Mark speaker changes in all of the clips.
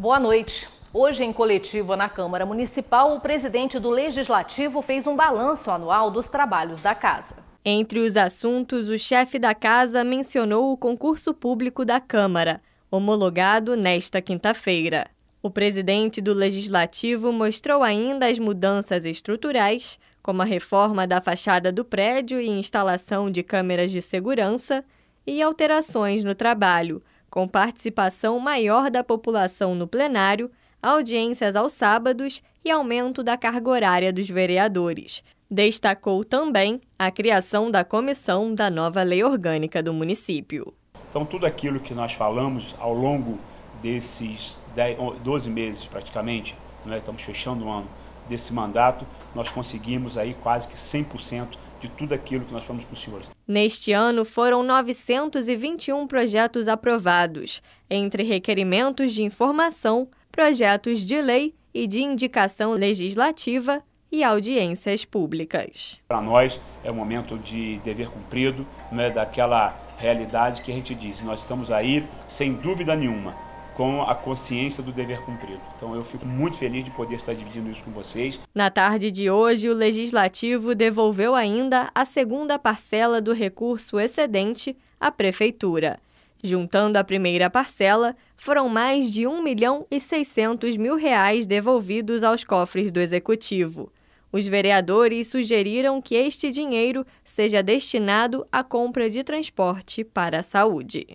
Speaker 1: Boa noite. Hoje, em coletiva na Câmara Municipal, o presidente do Legislativo fez um balanço anual dos trabalhos da casa. Entre os assuntos, o chefe da casa mencionou o concurso público da Câmara, homologado nesta quinta-feira. O presidente do Legislativo mostrou ainda as mudanças estruturais, como a reforma da fachada do prédio e instalação de câmeras de segurança, e alterações no trabalho, com participação maior da população no plenário, audiências aos sábados e aumento da carga horária dos vereadores. Destacou também a criação da comissão da nova lei orgânica do município.
Speaker 2: Então, tudo aquilo que nós falamos ao longo desses 10, 12 meses praticamente, né, estamos fechando o ano desse mandato, nós conseguimos aí quase que 100% de tudo aquilo que nós falamos com os senhores.
Speaker 1: Neste ano, foram 921 projetos aprovados, entre requerimentos de informação, projetos de lei e de indicação legislativa e audiências públicas.
Speaker 2: Para nós, é um momento de dever cumprido, né, daquela realidade que a gente diz. Nós estamos aí, sem dúvida nenhuma, com a consciência do dever cumprido. Então eu fico muito feliz de poder estar dividindo isso com vocês.
Speaker 1: Na tarde de hoje, o legislativo devolveu ainda a segunda parcela do recurso excedente à prefeitura. Juntando a primeira parcela, foram mais de 1 milhão e 600 mil reais devolvidos aos cofres do executivo. Os vereadores sugeriram que este dinheiro seja destinado à compra de transporte para a saúde.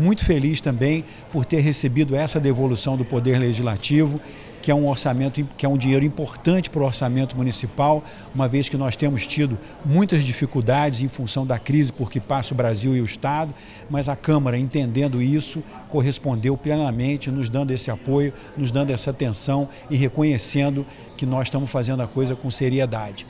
Speaker 3: Muito feliz também por ter recebido essa devolução do Poder Legislativo, que é um orçamento, que é um dinheiro importante para o orçamento municipal, uma vez que nós temos tido muitas dificuldades em função da crise por que passa o Brasil e o Estado, mas a Câmara, entendendo isso, correspondeu plenamente, nos dando esse apoio, nos dando essa atenção e reconhecendo que nós estamos fazendo a coisa com seriedade.